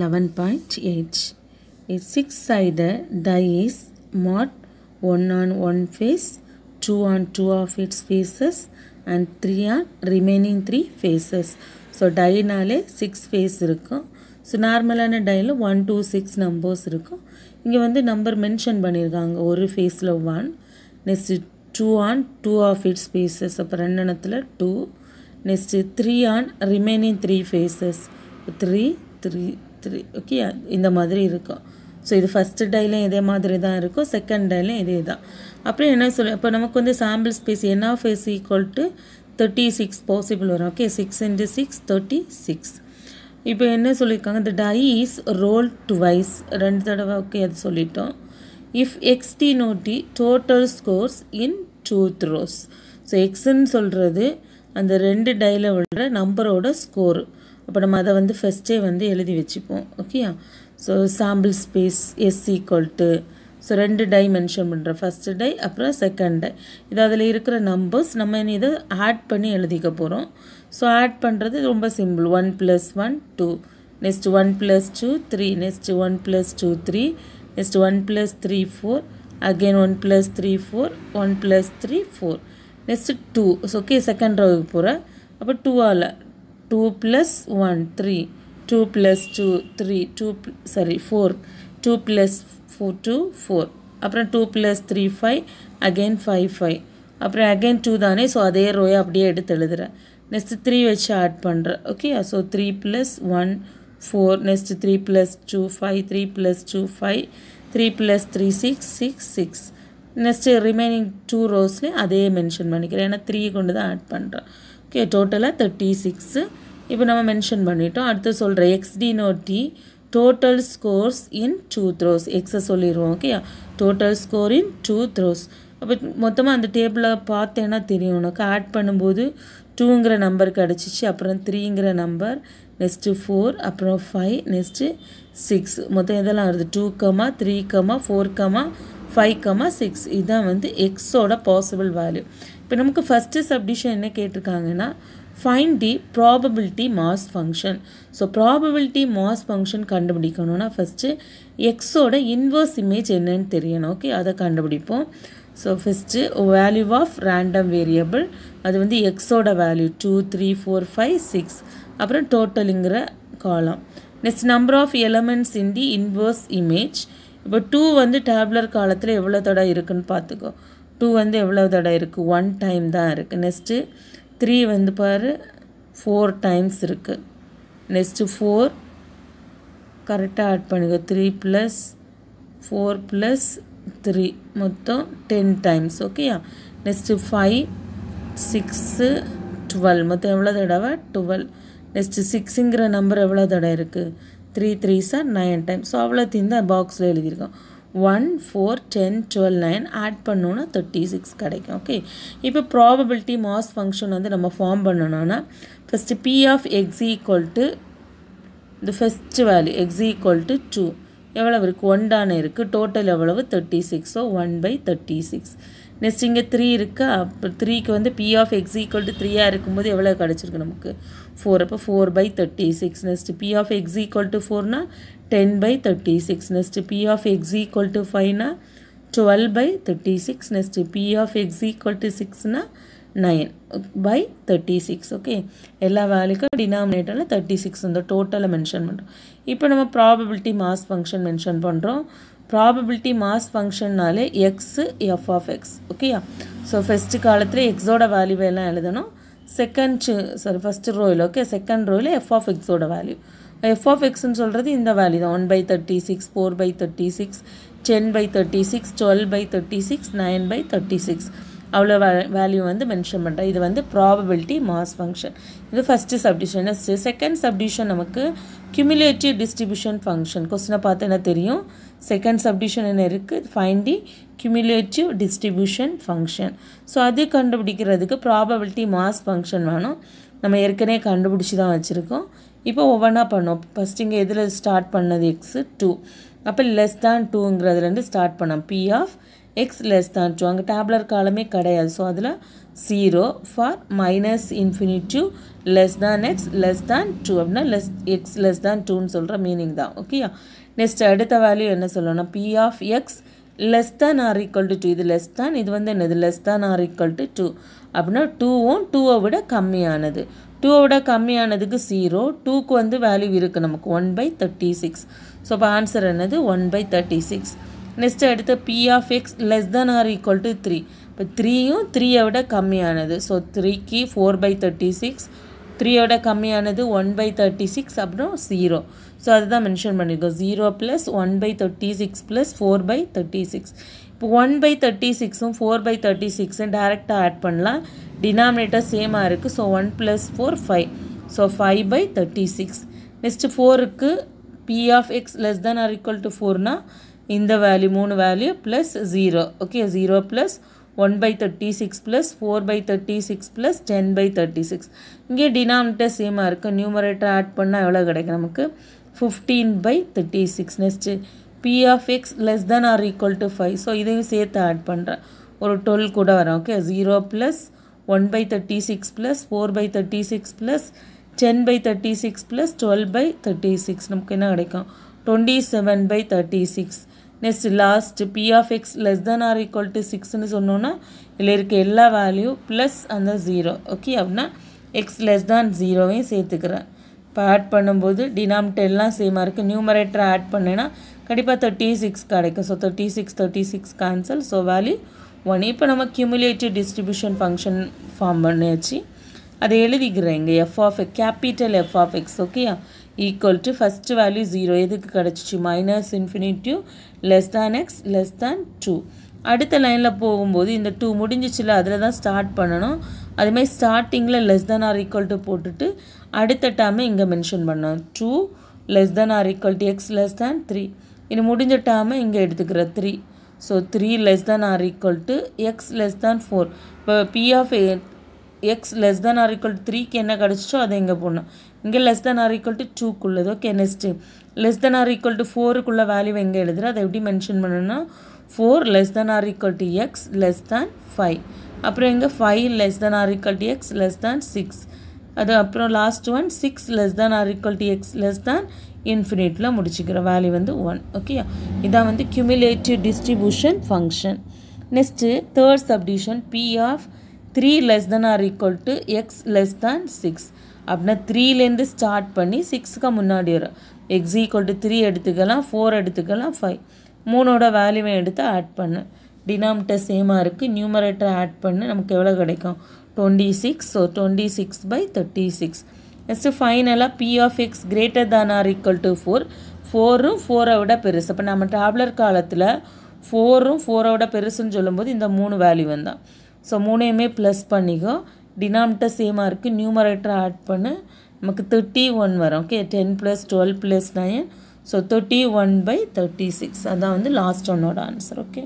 Eleven 11.h. A six-sided die is marked one on one face two on two of its faces and three on remaining three faces so டைனாலே six face இருக்கும் so நார்மலான டையில் one two six numbers இருக்கும் இங்கே வந்து number mention பண்ணியிருக்காங்க ஒரு ஃபேஸில் one next two on two of its faces அப்போ ரெண்டெண்ணத்தில் two next three on remaining three faces three three three okay இந்த மாதிரி இருக்கும் ஸோ இது ஃபஸ்ட்டு டைலையும் இதே மாதிரி தான் இருக்கும் செகண்ட் டைலையும் இதே தான் அப்புறம் என்ன சொல்லு இப்போ நமக்கு வந்து sample space n of S equal to thirty six possible வரும் okay six into six thirty six இப்போ என்ன சொல்லியிருக்காங்க இந்த டை இஸ் ரோல் டுவைஸ் ரெண்டு தடவை ஓகே அது சொல்லிட்டோம் if X denote total scores in two throws so எக்ஸ்ன்னு சொல்கிறது அந்த ரெண்டு டைலை விழுற நம்பரோட ஸ்கோரு அப்போ நம்ம அதை வந்து ஃபஸ்ட்டே வந்து எழுதி வச்சுப்போம் ஓகேயா so sample space S equal to so ரெண்டு டை மென்ஷன் பண்ணுறோம் ஃபஸ்ட்டு டை அப்புறம் செகண்ட் டை இது அதில் இருக்கிற நம்பர்ஸ் நம்ம இதை ஆட் பண்ணி எழுதிக்க போகிறோம் ஸோ ஆட் பண்ணுறது ரொம்ப simple one plus one two next one plus two three next one plus two three next one plus three four again one plus three four one plus three four next two okay second ரோவுக்கு போகிற அப்போ டூவால் 2 plus 1, 3. 2 plus 2, 3. 2, sorry, four two plus 4, two four அப்புறம் two plus three five Again five five அப்புறம் again two தானே so அதே ரோயை அப்படியே எடுத்து எழுதுகிறேன் நெக்ஸ்ட்டு த்ரீ வச்சு ஆட் பண்ணுறேன் okay so three plus one four next three plus two five three plus two five three plus three six six six next remaining two ரோஸ்லேயும் அதே மென்ஷன் பண்ணிக்கிறேன் ஏன்னா த்ரீ கொண்டு தான் ஆட் பண்ணுறேன் ஓகே டோட்டலாக தேர்ட்டி சிக்ஸு இப்போ நம்ம மென்ஷன் பண்ணிட்டோம் அடுத்து சொல்கிற X denote total scores in two throws எக்ஸை சொல்லிடுவோம் okay total score in two throws அப்போ மொத்தமாக அந்த டேபிளில் பார்த்தேன்னா தெரியும் உனக்கு ஆட் பண்ணும்போது டூங்கிற நம்பர் கிடச்சிச்சு அப்புறம் த்ரீங்கிற நம்பர் நெக்ஸ்ட்டு ஃபோர் அப்புறம் ஃபைவ் நெக்ஸ்ட்டு சிக்ஸ் மொத்தம் எதெல்லாம் வருது two comma three comma four comma five comma six இதுதான் வந்து எக்ஸோட பாசிபிள் வேல்யூ இப்போ நமக்கு ஃபஸ்ட்டு சப்டிஷன் என்ன கேட்டிருக்காங்கன்னா find the probability mass function so probability mass function கண்டுபிடிக்கணும்னா ஃபஸ்ட்டு எக்ஸோட இன்வர்ஸ் இமேஜ் என்னன்னு தெரியணும் ஓகே அதை கண்டுபிடிப்போம் so first value of random variable அது வந்து எக்ஸோட value two three four five six அப்புறம் டோட்டலுங்கிற காலம் next number of elements in the inverse image இப்போ டூ வந்து டேப்லர் காலத்தில் எவ்வளோ தடவை இருக்குதுன்னு பார்த்துக்கோ டூ வந்து எவ்வளோ தடவை இருக்குது ஒன் டைம் தான் இருக்குது நெக்ஸ்ட்டு த்ரீ வந்து பாரு ஃபோர் டைம்ஸ் இருக்குது நெக்ஸ்ட்டு ஃபோர் கரெக்டாக ஆட் பண்ணுங்க three plus four plus three மொத்தம் டென் டைம்ஸ் ஓகேயா நெக்ஸ்ட்டு ஃபைவ் சிக்ஸு டுவெல் மொத்தம் எவ்வளோ தடவை டுவெல் நெக்ஸ்ட்டு சிக்ஸுங்கிற நம்பர் எவ்வளோ தடவை இருக்குது three three sir nine time so அவ்வளோத்தையும் தான் பாக்ஸில் எழுதியிருக்கோம் one four ten twelve nine add பண்ணோன்னா தேர்ட்டி சிக்ஸ் கிடைக்கும் ஓகே இப்போ ப்ராபபிலிட்டி மாஸ் ஃபங்க்ஷன் வந்து நம்ம ஃபார்ம் பண்ணணும்னா first P of X equal to இந்த first value X equal to two எவ்வளவு இருக்குது ஒன் ஒன்றான இருக்குது டோட்டல் எவ்வளவு தேர்ட்டி சிக்ஸோ one by thirty six next இங்கே த்ரீ இருக்கா அப்போ த்ரீக்கு வந்து P of X equal to த்ரீயாக இருக்கும்போது எவ்வளோ கிடச்சிருக்கு நமக்கு ஃபோர் அப்போ four by thirty six next P of X equal to ஃபோர்னா ten by thirty six next P of X equal to ஃபைவ்னா twelve by thirty six next P of X equal to சிக்ஸ்னால் nine by thirty six okay எல்லா வேல்யூக்கும் டினாமினேட்டரில் thirty six இந்த டோட்டலை mention பண்ணுறோம் இப்போ நம்ம ப்ராபபிலிட்டி மாஸ் ஃபங்க்ஷன் மென்ஷன் பண்ணுறோம் ப்ராபபிலிட்டி மாஸ் ஃபங்க்ஷன்னாலே எக்ஸு எஃப் ஆஃப் எக்ஸ் ஓகேயா ஸோ ஃபஸ்ட்டு காலத்தில் எக்ஸோட வேல்யூவை எல்லாம் எழுதணும் செகண்ட் சாரி ஃபஸ்ட்டு ரோயில் ஓகே செகண்ட் ரோயில் எஃப் ஆஃப் எக்ஸோட வேல்யூ எஃப் ஆஃப் எக்ஸ்னு சொல்கிறது இந்த வேல்யூ தான் one by thirty six four by thirty six ten by thirty six twelve by thirty six nine by thirty six அவ்வளோ வே value வந்து மென்ஷன் பண்ணுறேன் இது வந்து ப்ராபபிலிட்டி மாஸ் ஃபங்க்ஷன் இது ஃபஸ்ட்டு சப்டிஷன் செகண்ட் சப்டிஷன் நமக்கு கியூமுலேட்டிவ் டிஸ்ட்ரிபியூஷன் ஃபங்க்ஷன் கொஸ்டினை பார்த்து என்ன தெரியும் செகண்ட் சப்டிஷன் என்ன இருக்குது find the cumulative distribution function so அது கண்டுபிடிக்கிறதுக்கு ப்ராபபிலிட்டி மாஸ் ஃபங்க்ஷன் வேணும் நம்ம ஏற்கனவே கண்டுபிடிச்சி தான் வச்சுருக்கோம் இப்போ ஒவ்வொன்றா பண்ணோம் ஃபஸ்ட் இங்கே எதில் ஸ்டார்ட் பண்ணது எக்ஸு டூ அப்போ லெஸ் தான் டூங்கிறதுலேருந்து ஸ்டார்ட் பண்ணோம் பி ஆஃப் எக்ஸ் லெஸ் தான் 2 அங்கு டேப்லர் காலமே கிடையாது ஸோ அதில் 0 for minus infinity less less தான் எக்ஸ் லெஸ் 2 டூ அப்படின்னா லெஸ் எக்ஸ் லெஸ் தான் டூன்னு சொல்கிற மீனிங் தான் ஓகேயா நெக்ஸ்ட் அடுத்த வேல்யூ என்ன சொல்லும் பி ஆஃப் எக்ஸ் லெஸ் தான் ஆர் equal to டூ இது லெஸ் than இது வந்து என்னது than தான் equal to 2 டூ அப்படின்னா டூவும் டூவை விட கம்மியானது டூவை விட கம்மியானதுக்கு ஜீரோ டூக்கு வந்து வேல்யூ இருக்குது நமக்கு one by thirty six so இப்போ ஆன்சர் என்னது one by thirty six next அடுத்து P of X less than or equal to three இப்போ த்ரீயும் த்ரீயை விட கம்மியானது ஸோ த்ரீக்கு ஃபோர் பை தேர்ட்டி சிக்ஸ் த்ரீயோட கம்மியானது ஒன் பை தேர்ட்டி சிக்ஸ் அப்புறம் ஜீரோ ஸோ அதுதான் மென்ஷன் பண்ணியிருக்கோம் zero plus one by thirty six plus four by thirty six இப்போ ஒன் பை தேர்ட்டி சிக்ஸும் ஃபோர் பை தேர்ட்டி சிக்ஸும் டேரெக்டாக ஆட் பண்ணலாம் டினாமினேட்டர் சேமாக இருக்குது so one plus four five so five by thirty six next ஃபோருக்கு P of X less than or equal to ஃபோர்னால் இந்த value மூணு value plus zero okay zero plus one by thirty six plus four by thirty six plus ten by thirty six இங்கே denominator சேமாக இருக்குது numerator add பண்ணால் எவ்வளோ கிடைக்கும் நமக்கு fifteen by thirty six next P of X less than or equal to five so இதையும் சேர்த்து add பண்ணுறேன் ஒரு டுவெல் கூட வரும் okay zero plus one by thirty six plus four by thirty six plus ten by thirty six plus twelve by thirty six நமக்கு என்ன கிடைக்கும் twenty seven by thirty six next last P of X less than or equal to சிக்ஸ்னு சொன்னோன்னா இதில் இருக்க எல்லா value plus அந்த zero okay அப்படின்னா எக்ஸ் லெஸ் தான் ஜீரோவையும் சேர்த்துக்கிறேன் இப்போ ஆட் பண்ணும்போது டினாமிட்டர்லாம் சேமாக இருக்குது நியூமரேட்டர் ஆட் பண்ணேன்னா கண்டிப்பாக தேர்ட்டி சிக்ஸ் கிடைக்கும் so thirty six thirty six cancel so value one இப்போ நம்ம கியூமுலேட்டிவ் டிஸ்ட்ரிபியூஷன் ஃபங்க்ஷன் ஃபார்ம் பண்ணியாச்சு அதை எழுதிக்கிறேன் இங்கே F of capital F of X ஓகேயா equal to first value zero எதுக்கு கிடச்சிச்சு minus infinity less than X less than two அடுத்த லைனில் போகும்போது இந்த டூ முடிஞ்சிச்சுல அதில் தான் ஸ்டார்ட் பண்ணணும் அதுமாதிரி ஸ்டார்டிங்கில் less than or equal to போட்டுட்டு அடுத்த டேர்மை இங்கே மென்ஷன் பண்ணோம் two less than or equal to X less than three இது முடிஞ்ச டேர்மை இங்கே எடுத்துக்கிற three so three less than or equal to X less than four இப்போ P x X less or or to த்ரீக்கு என்ன கிடச்சிச்சோ அதை இங்கே போடணும் இங்கே less than or equal to டூக்குள்ளது ஓகே next less than or equal to ஃபோருக்குள்ள value எங்கே எழுதுகிறோம் அதை எப்படி மென்ஷன் பண்ணணும் four less than or equal to X less than five அப்புறம் எங்கே five less than or equal to X less than six அது அப்புறம் last one six less than or equal to X less than இன்ஃபினிட்டில் முடிச்சுக்கிற value வந்து one okay இதான் வந்து cumulative distribution function next third subdivision P of three less than or equal to X less than six அப்படின்னா த்ரீலேருந்து start பண்ணி சிக்ஸுக்கு முன்னாடி வரும் எக்ஸ் ஈக்குவல் டு த்ரீ எடுத்துக்கலாம் ஃபோர் எடுத்துக்கலாம் ஃபைவ் மூணோட வேல்யூவை எடுத்து ஆட் பண்ணு டினாமிட்டர் சேமாக இருக்குது நியூமரேட்டர் ஆட் பண்ணு நமக்கு எவ்வளோ கிடைக்கும் twenty six so twenty six by thirty six next ஃபைனலாக P of X greater than or equal to four ஃபோரும் ஃபோரை விட பெருசு அப்போ நம்ம டேப்லர் காலத்தில் ஃபோரும் ஃபோரை விட பெருசுன்னு சொல்லும்போது இந்த மூணு வேல்யூ வந்தான் ஸோ மூணையுமே ப்ளஸ் பண்ணிக்கோ டினாமிட்டர் சேமாக இருக்குது நியூமரேட்டர் ஆட் பண்ணு நமக்கு தேர்ட்டி ஒன் வரும் okay ten plus twelve plus nine so thirty one by thirty six அதான் வந்து லாஸ்ட் ஒன்னோட ஆன்சர் ஓகே